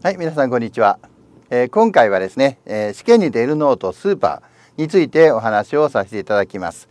はい、皆さんこんにちは。えー、今回はですね、えー、試験に出るノートスーパーについてお話をさせていただきます。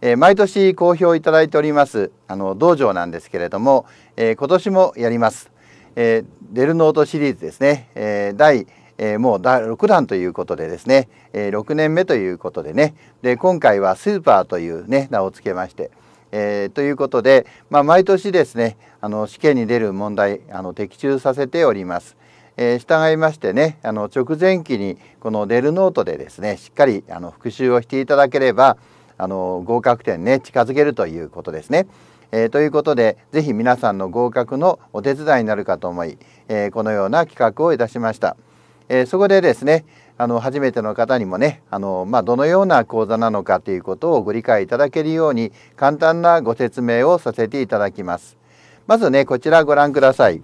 えー、毎年好評いただいておりますあの道場なんですけれども、え今年もやります。え出るノートシリーズですね。え第えもう第6弾ということでですね、え6年目ということでね、で今回はスーパーというね名を付けまして。えー、ということで、まあ、毎年ですねあの試験に出る問題あの的中させております。えー、従いましてねあの直前期にこのデルノートでですねしっかりあの復習をしていただければあの合格点ね近づけるということですね。えー、ということで是非皆さんの合格のお手伝いになるかと思い、えー、このような企画をいたしました。えそこでですねあの初めての方にもねあの、まあ、どのような講座なのかということをご理解いただけるように簡単なご説明をさせていただきます。まずねこちらご覧ください。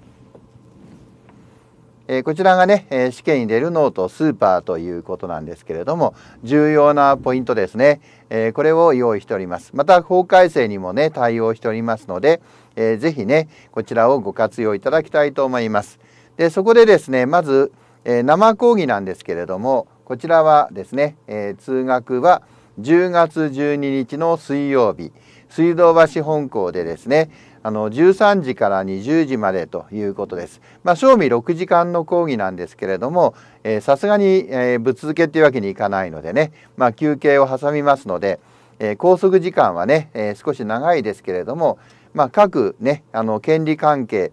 えこちらがね、え試験に出るノートスーパーということなんですけれども重要なポイントですね、えこれを用意しておりますまた法改正にもね対応しておりますので、えー、ぜひねこちらをご活用いただきたいと思いますでそこでですねまず、え生講義なんですけれどもこちらはですね、え通学は10月12日の水曜日水道橋本校でですねあの13時から20時までということです。まあ、正味6時間の講義なんですけれどもさすがに、えー、ぶっ続けっていうわけにいかないのでね、まあ、休憩を挟みますので、えー、拘束時間はね、えー、少し長いですけれども、まあ、各、ね、あの権利関係、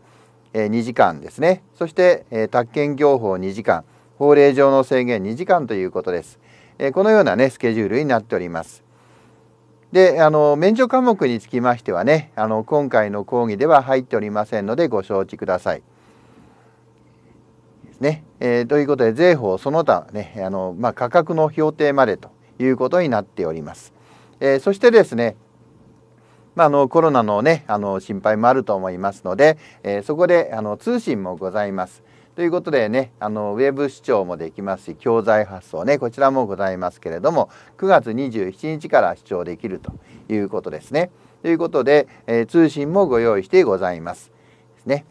えー、2時間ですねそして、えー、宅建業法2時間法令上の制限2時間ということです。えこのような、ね、スケジュールになっております。であの免除科目につきましてはねあの今回の講義では入っておりませんのでご承知ください。ねえー、ということで税法その他ね、あのまあ、価格の評定までということになっております。えー、そしてですね、まあ、あのコロナの,、ね、あの心配もあると思いますので、えー、そこであの通信もございます。ということでねあのウェブ視聴もできますし教材発送ねこちらもございますけれども9月27日から視聴できるということですね。ということで、えー、通信もご用意してございます。ですね。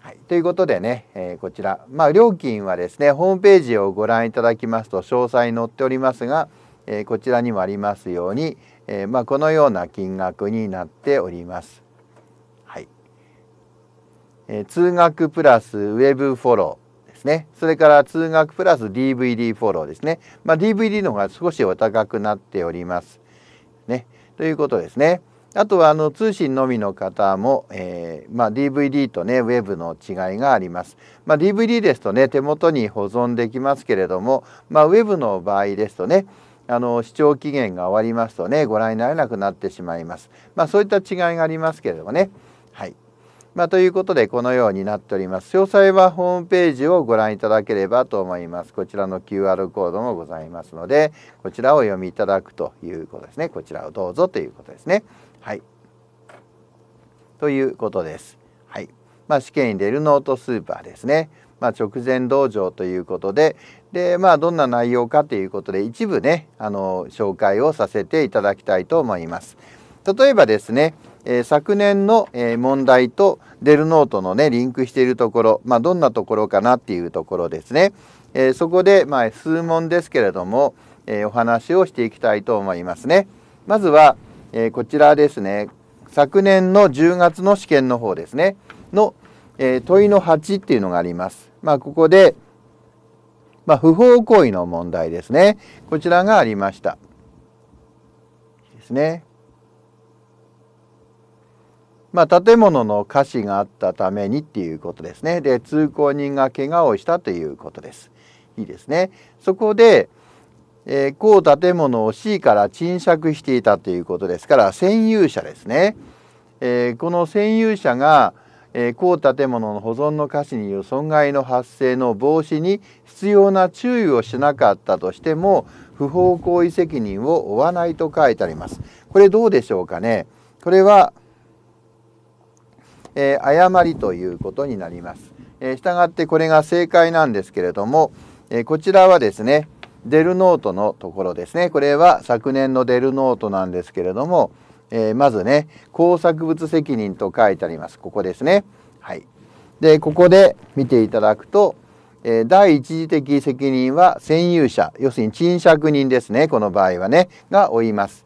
はい、ということでね、えー、こちら、まあ、料金はですねホームページをご覧いただきますと詳細載っておりますが、えー、こちらにもありますように、えまあ、このような金額になっております。え通学プラスウェブフォローですね。それから通学プラス DVD フォローですね。まあ、DVD の方が少しお高くなっております。ね。ということですね。あとはあの通信のみの方も、えー、まあ、DVD とねウェブの違いがあります。まあ、DVD ですとね手元に保存できますけれども、まあ、ウェブの場合ですとねあの視聴期限が終わりますとねご覧になれなくなってしまいます。まそういった違いがありますけれどもね。はいまあ、ということでこのようになっております。詳細はホームページをご覧いただければと思います。こちらの QR コードもございますので、こちらをお読みいただくということですね。こちらをどうぞということですね。はい。ということです。はい。まあ、試験に出るノートスーパーですね。まあ、直前道場ということで、で、まあ、どんな内容かということで一部ね、あの紹介をさせていただきたいと思います。例えばですね、え昨年の、え問題とデルノートのねリンクしているところ、まあ、どんなところかなっていうところですね、えそこで、まあ、数問ですけれども、えお話をしていきたいと思いますねまずは、えこちらですね昨年の10月の試験の方ですねの、え問いの8っていうのがあります、まあ、ここで、まあ、不法行為の問題ですねこちらがありましたですねまあ、建物の瑕疵があったためにっていうことですね。で、通行人が怪我をしたということです。いいですね。そこで、えー、こう建物を C から沈借していたということですから、占有者ですね。えー、この占有者が、えー、高建物の保存の瑕疵による損害の発生の防止に必要な注意をしなかったとしても不法行為責任を負わないと書いてあります。これどうでしょうかねこれはえー、誤りということになります。えー、がってこれが正解なんですけれども、えー、こちらはですね、デルノートのところですね。これは昨年のデルノートなんですけれども、えー、まずね、工作物責任と書いてあります。ここですね。はい。で、ここで見ていただくと、え第一次的責任は占有者、要するに賃借人ですね。この場合はね、が負います。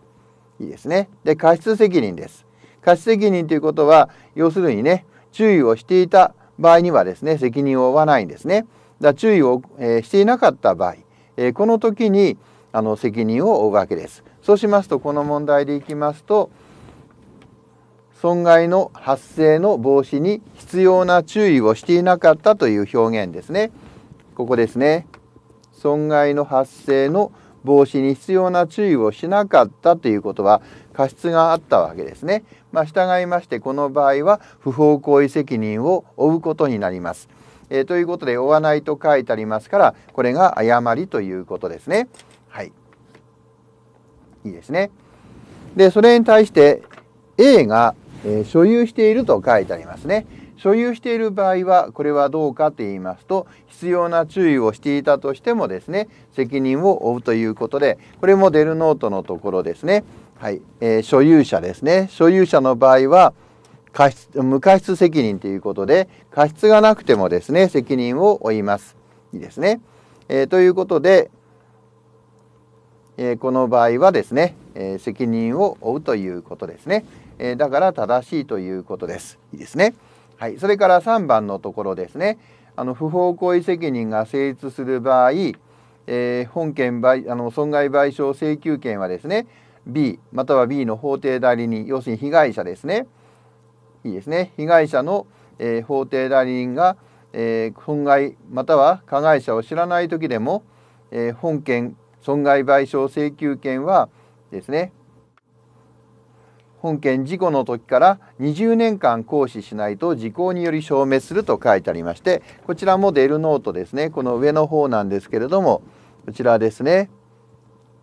いいですね。で、過失責任です。過失責任ということは要するにね注意をしていた場合にはですね責任を負わないんですね。だ注意を、えー、していなかった場合、えー、この時にあの責任を負うわけです。そうしますとこの問題でいきますと損害の発生の防止に必要な注意をしていなかったという表現ですね。ここですね。損害の発生の防止に必要な注意をしなかったということは過失があったわけですね。まあ、従いましてこの場合は不法行為責任を負うことになります。えー、ということで負わないと書いてありますからこれが誤りということですね。はい、いいですね。でそれに対して A が、えー、所有していると書いてありますね。所有している場合はこれはどうかと言いますと必要な注意をしていたとしてもですね責任を負うということでこれもデルノートのところですね、はいえー、所有者ですね所有者の場合は過失無過失責任ということで過失がなくてもですね責任を負います。いいですね、えー、ということで、えー、この場合はですね、えー、責任を負うということですね、えだから正しいということです。いいですね。はい、それから3番のところですねあの不法行為責任が成立する場合、えー、本件賠あの損害賠償請求権はですね B または B の法定代理人要するに被害者ですねいいですね被害者の、えー、法定代理人が、えー、損害または加害者を知らない時でも、えー、本件損害賠償請求権はですね本件事故の時から20年間行使しないと時効により消滅すると書いてありましてこちらもデルノートですねこの上の方なんですけれどもこちらですね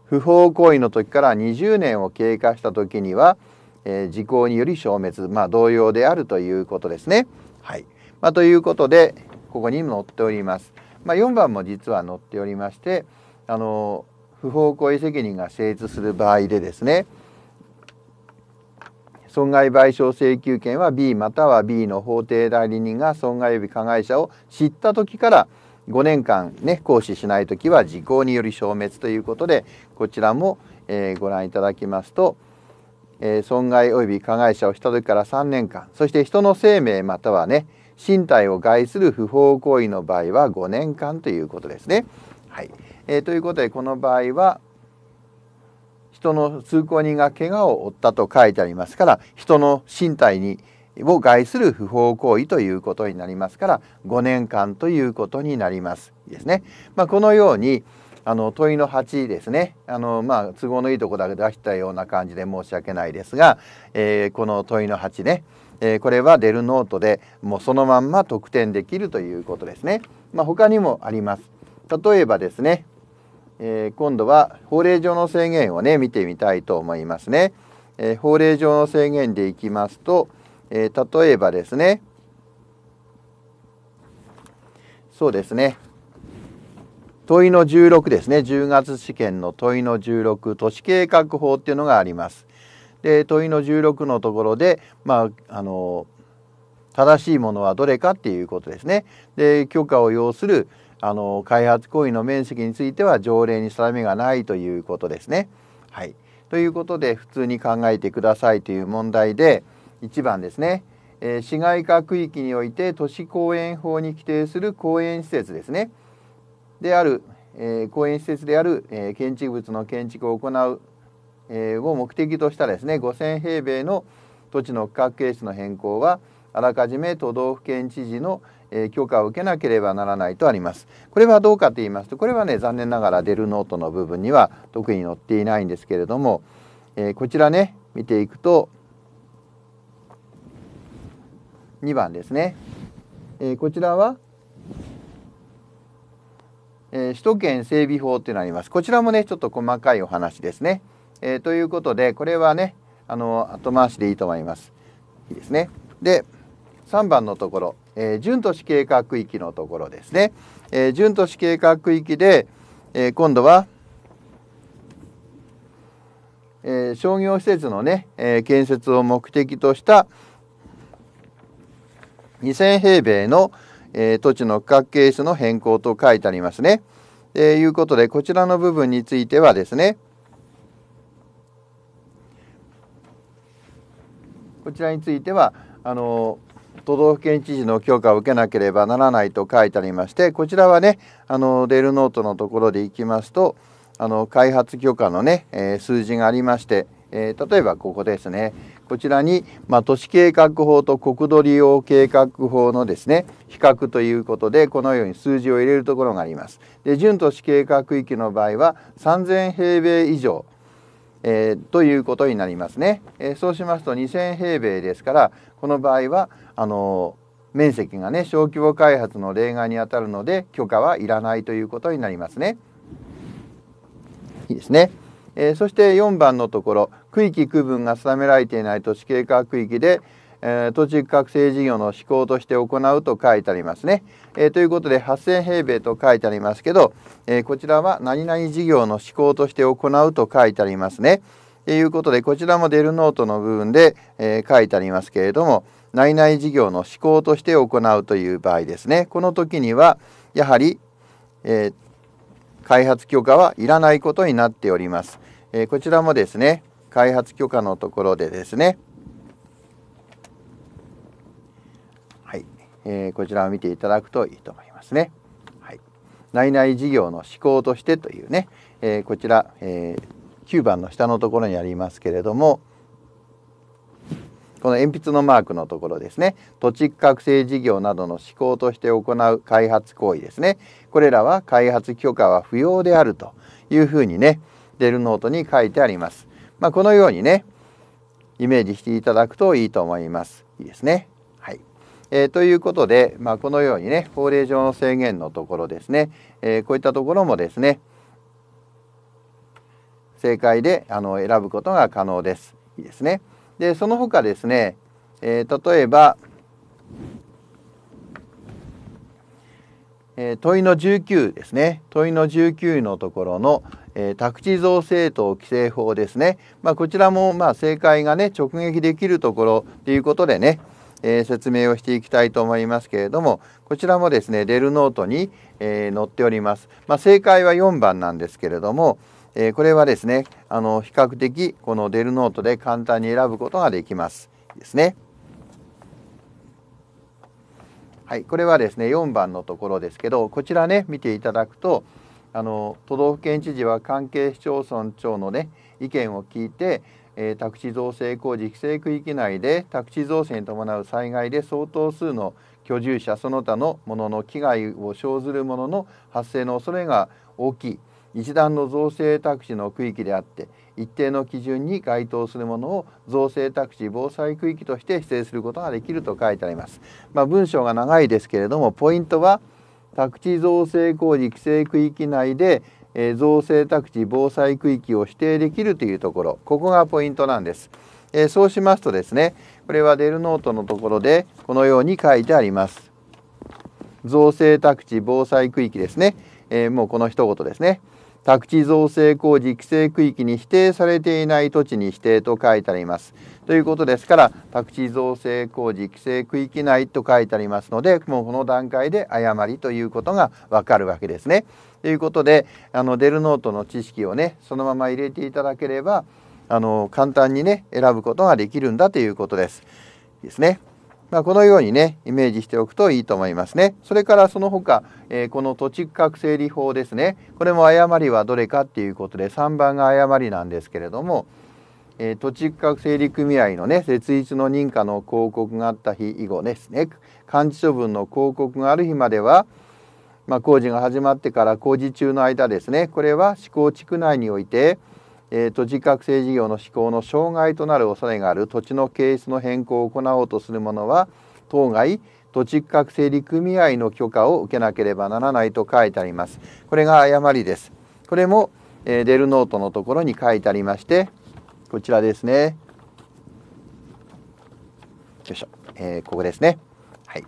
不法行為の時から20年を経過した時には、えー、時効により消滅まあ同様であるということですね。はいまあ、ということでここに載っております。まあ、4番も実は載っておりましてあの不法行為責任が成立する場合でですね損害賠償請求権は B または B の法定代理人が損害及び加害者を知った時から5年間ね行使しない時は時効により消滅ということでこちらも、えー、ご覧いただきますと、えー、損害及び加害者をした時から3年間そして人の生命またはね身体を害する不法行為の場合は5年間ということですね。はいえー、ということでこの場合は人の通行人が怪我を負ったと書いてありますから人の身体にを害する不法行為ということになりますから5年間ということになりますですね。まあ、このようにあの問いの8ですねあの、まあ、都合のいいとこだけ出したような感じで申し訳ないですが、えー、この問いの8ね、えー、これはデルノートでもうそのまんま得点できるということですね。まあ、他にもあります。例えばですねえー、今度は法令上の制限をね見てみたいと思いますね。えー、法令上の制限でいきますと、えー、例えばですねそうですね問いの16ですね10月試験の問いの16都市計画法っていうのがあります。で問いの16のところで、まあ、あの正しいものはどれかっていうことですね。で許可を要するあの開発行為の面積については条例に定めがないということですね。はい、ということで普通に考えてくださいという問題で1番ですね、えー、市街化区域において都市公園法に規定する公園施設ですねである、えー、公園施設である、えー、建築物の建築を行う、えを目的としたですね5,000平米の土地の区画形式の変更はあらかじめ都道府県知事のえ許可を受けなければならないとあります。これはどうかと言いますとこれはね残念ながらデルノートの部分には特に載っていないんですけれども、えこちらね見ていくと2番ですね、えこちらはえー、首都圏整備法というのがあります。こちらもねちょっと細かいお話ですね。えー、ということでこれはねあの後回しでいいと思います。いいですね。で3番のところえー、準都市計画区域のところですね、えー、準都市計画区域で、えー、今度は、えー、商業施設のね、えー、建設を目的とした2000平米の、えー、土地の区画形式の変更と書いてありますね。と、えー、いうことでこちらの部分についてはですねこちらについてはあのー都道府県知事の許可を受けなければならないと書いてありましてこちらはねあのレールノートのところでいきますとあの開発許可のね、えー、数字がありまして、えー、例えばここですねこちらに、まあ、都市計画法と国土利用計画法のですね比較ということでこのように数字を入れるところがあります。で準都市計画域の場合は3000平米以上えー、ということになりますね、えー、そうしますと2000平米ですからこの場合はあのー、面積がね小規模開発の例外にあたるので許可はいらないということになりますね。いいですね。えー、そして4番のところ区域区分が定められていない都市計画区域でえー、土地区画政事業の施行として行うと書いてありますね。えー、ということで8000平米と書いてありますけど、えー、こちらは何々事業の施行として行うと書いてありますね。ということでこちらもデルノートの部分で、え書いてありますけれども内々事業の施行として行うという場合ですね。この時にはやはり、え開発許可はいらないことになっております。えこちらもですね開発許可のところでですねえー、こちらを見ていただくといいと思いますね。はい、内々事業の思考としてというね、えー、こちら、えー、9番の下のところにありますけれどもこの鉛筆のマークのところですね土地覚醒事業などの思考として行う開発行為ですねこれらは開発許可は不要であるというふうにねデルノートに書いてあります。まあ、このようにねイメージしていただくといいと思います。いいですね。えー、ということで、まあ、このようにね法令上の制限のところですね、えー、こういったところもですね正解であの選ぶことが可能です。いいですね。でその他ですね、えー、例えば、え問いの19ですね問いの19のところの、え宅地造成等規制法ですね、まあ、こちらもま正解がね直撃できるところということでねえー、説明をしていきたいと思いますけれどもこちらもですねデルノートに、えー、載っております、まあ、正解は4番なんですけれども、えー、これはですねあの比較的このデルノートで簡単に選ぶことができますですねはいこれはですね4番のところですけどこちらね見ていただくとあの都道府県知事は関係市町村長のね意見を聞いてえー、宅地造成工事規制区域内で宅地造成に伴う災害で相当数の居住者その他のものの危害を生ずるものの発生の恐れが大きい一段の造成宅地の区域であって一定の基準に該当するものを造成宅地防災区域として指定することができると書いてあります。まあ、文章が長いですけれどもポイントは宅地造成工事規制区域内でえ造成宅地防災区域を指定できるというところここがポイントなんです、えそうしますとですねこれはデルノートのところでこのように書いてあります造成宅地防災区域ですね、えもうこの一言ですね宅地造成工事規制区域に指定されていない土地に指定と書いてありますということですから宅地造成工事規制区域内と書いてありますのでもうこの段階で誤りということがわかるわけですね。ということであのデルノートの知識をねそのまま入れていただければあの簡単にね選ぶことができるんだということです。ですね。まあ、このようにねイメージしておくといいと思いますね。それからその他、えー、この土地区画整理法ですねこれも誤りはどれかっていうことで3番が誤りなんですけれどもえー、土地区画整理組合のね設立の認可の広告があった日以後ですね幹事処分の広告がある日までは、まあ、工事が始まってから工事中の間ですねこれは施行地区内において、えー、土地区画整事業の施行の障害となる恐れがある土地の形質の変更を行おうとする者は当該土地区画整理組合の許可を受けなければならないと書いてあります。これが誤りです。これも、えー、デルノートのところに書いてありましてこちらですね。よいしょ、えー、ここですね。はい。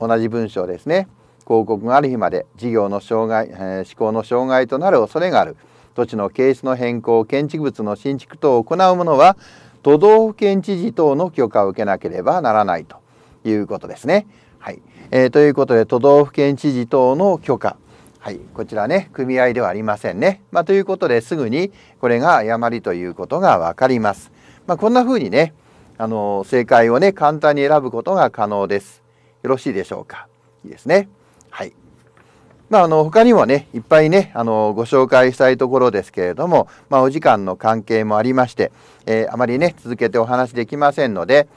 同じ文章ですね。広告がある日まで事業の障害、えー、思考の障害となる恐れがある土地の形質の変更建築物の新築等を行う者は都道府県知事等の許可を受けなければならないということですね。はいえー、ということで都道府県知事等の許可はい、こちらね、組合ではありませんね。まあ、ということですぐにこれが誤りということが分かります。まあ、こんな風にね、あの正解をね、簡単に選ぶことが可能です。よろしいでしょうか。いいですね。はい。まあ、あの他にもねいっぱいねあのご紹介したいところですけれども、まあ、お時間の関係もありまして、えー、あまりね続けてお話できませんので、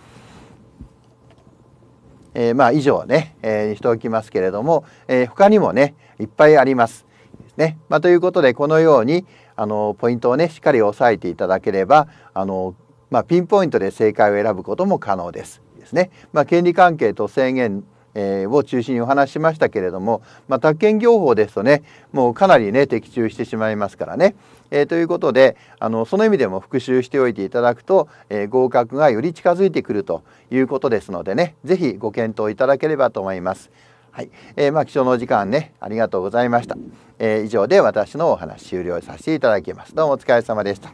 えー、まあ以上ね、えー、しておきますけれども、えー、他にもねいっぱいあります。ねまあ、ということでこのようにあのポイントをねしっかり押さえていただければあの、まあ、ピンポイントで正解を選ぶことも可能です。ですねまあ、権利関係と制限えー、を中心にお話しましたけれども、まあ、宅建業法ですとねもうかなりね的中してしまいますからね。えー、ということであのその意味でも復習しておいていただくと、えー、合格がより近づいてくるということですのでね是非ご検討いただければと思います。はいえー、まあ、貴重なお時間ねありがとうございました、え以上で私のお話終了させていただきますどうもお疲れ様でした